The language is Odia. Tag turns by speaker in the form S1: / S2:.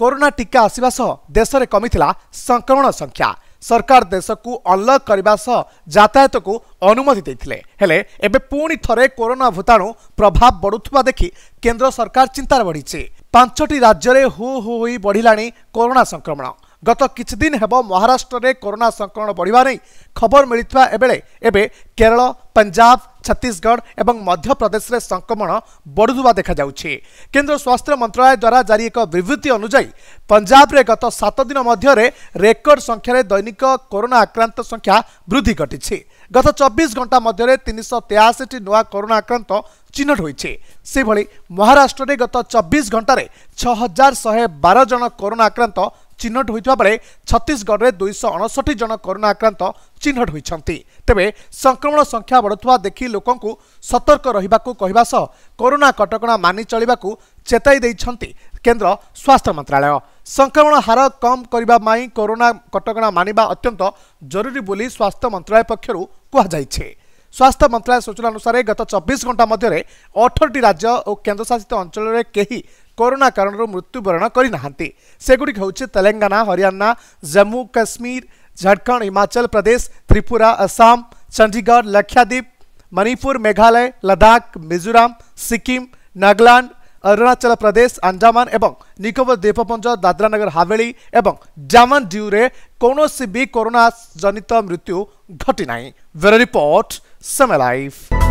S1: କରୋନା ଟିକା ଆସିବା ସହ ଦେଶରେ କମିଥିଲା ସଂକ୍ରମଣ ସଂଖ୍ୟା ସରକାର ଦେଶକୁ ଅନ୍ଲକ୍ କରିବା ସହ ଯାତାୟାତକୁ ଅନୁମତି ଦେଇଥିଲେ ହେଲେ ଏବେ ପୁଣି ଥରେ କରୋନା ଭୂତାଣୁ ପ୍ରଭାବ ବଢ଼ୁଥିବା ଦେଖି କେନ୍ଦ୍ର ସରକାର ଚିନ୍ତାରେ ବଢ଼ିଛି ପାଞ୍ଚଟି ରାଜ୍ୟରେ ହୁ ହୁ ହୋଇ ବଢ଼ିଲାଣି କରୋନା ସଂକ୍ରମଣ ଗତ କିଛିଦିନ ହେବ ମହାରାଷ୍ଟ୍ରରେ କରୋନା ସଂକ୍ରମଣ ବଢ଼ିବା ନେଇ ଖବର ମିଳିଥିବା ଏବେଳେ ଏବେ କେରଳ ପଞ୍ଜାବ ଛତିଶଗଡ଼ ଏବଂ ମଧ୍ୟପ୍ରଦେଶରେ ସଂକ୍ରମଣ ବଢ଼ୁଥିବା ଦେଖାଯାଉଛି କେନ୍ଦ୍ର ସ୍ୱାସ୍ଥ୍ୟ ମନ୍ତ୍ରଣାଳୟ ଦ୍ୱାରା ଜାରି ଏକ ବିବୃତ୍ତି ଅନୁଯାୟୀ ପଞ୍ଜାବରେ ଗତ ସାତ ଦିନ ମଧ୍ୟରେ ରେକର୍ଡ ସଂଖ୍ୟାରେ ଦୈନିକ କରୋନା ଆକ୍ରାନ୍ତ ସଂଖ୍ୟା ବୃଦ୍ଧି ଘଟିଛି ଗତ ଚବିଶ ଘଣ୍ଟା ମଧ୍ୟରେ ତିନିଶହ ତେୟାଅଶୀଟି ନୂଆ କରୋନା ଆକ୍ରାନ୍ତ ଚିହ୍ନଟ ହୋଇଛି ସେହିଭଳି ମହାରାଷ୍ଟ୍ରରେ ଗତ ଚବିଶ ଘଣ୍ଟାରେ ଛଅ ହଜାର ଶହେ ବାର ଜଣ କରୋନା ଆକ୍ରାନ୍ତ ଚିହ୍ନଟ ହୋଇଥିବା ବେଳେ ଛତିଶଗଡ଼ରେ ଦୁଇଶହ ଅଣଷଠି ଜଣ କରୋନା ଆକ୍ରାନ୍ତ ଚିହ୍ନଟ ହୋଇଛନ୍ତି ତେବେ ସଂକ୍ରମଣ ସଂଖ୍ୟା ବଢ଼ୁଥିବା ଦେଖି ଲୋକଙ୍କୁ ସତର୍କ ରହିବାକୁ କହିବା ସହ କରୋନା କଟକଣା ମାନି ଚଳିବାକୁ ଚେତାଇ ଦେଇଛନ୍ତି କେନ୍ଦ୍ର ସ୍ୱାସ୍ଥ୍ୟ ମନ୍ତ୍ରାଳୟ ସଂକ୍ରମଣ ହାର କମ୍ କରିବା ପାଇଁ କରୋନା କଟକଣା ମାନିବା ଅତ୍ୟନ୍ତ ଜରୁରୀ ବୋଲି ସ୍ୱାସ୍ଥ୍ୟ ମନ୍ତ୍ରାଳୟ ପକ୍ଷରୁ କୁହାଯାଇଛି ସ୍ୱାସ୍ଥ୍ୟ ମନ୍ତ୍ରାଳୟ ସୂଚନା ଅନୁସାରେ ଗତ ଚବିଶ ଘଣ୍ଟା ମଧ୍ୟରେ ଅଠରଟି ରାଜ୍ୟ ଓ କେନ୍ଦ୍ରଶାସିତ ଅଞ୍ଚଳରେ କେହି କରୋନା କାରଣରୁ ମୃତ୍ୟୁବରଣ କରିନାହାନ୍ତି ସେଗୁଡ଼ିକ ହେଉଛି ତେଲେଙ୍ଗାନା ହରିୟାଣା ଜମ୍ମୁ କାଶ୍ମୀର ଝାଡ଼ଖଣ୍ଡ ହିମାଚଳ ପ୍ରଦେଶ ତ୍ରିପୁରା ଆସାମ ଚଣ୍ଡିଗଡ଼ ଲକ୍ଷାଦ୍ୱୀପ ମଣିପୁର ମେଘାଳୟ ଲଦାଖ ମିଜୋରାମ ସିକିମ ନାଗାଲାଣ୍ଡ ଅରୁଣାଚଳ ପ୍ରଦେଶ ଆଣ୍ଡାମାନ ଏବଂ ନିକୋବର ଦ୍ୱୀପପୁଞ୍ଜ ଦାଦ୍ରାନଗର ହାଭେଳି ଏବଂ ଡାମନ ଡ୍ୟୁରେ କୌଣସି ବି କରୋନା ଜନିତ ମୃତ୍ୟୁ ଘଟିନାହିଁ ବ୍ୟୁରୋ ରିପୋର୍ଟ Summer Life.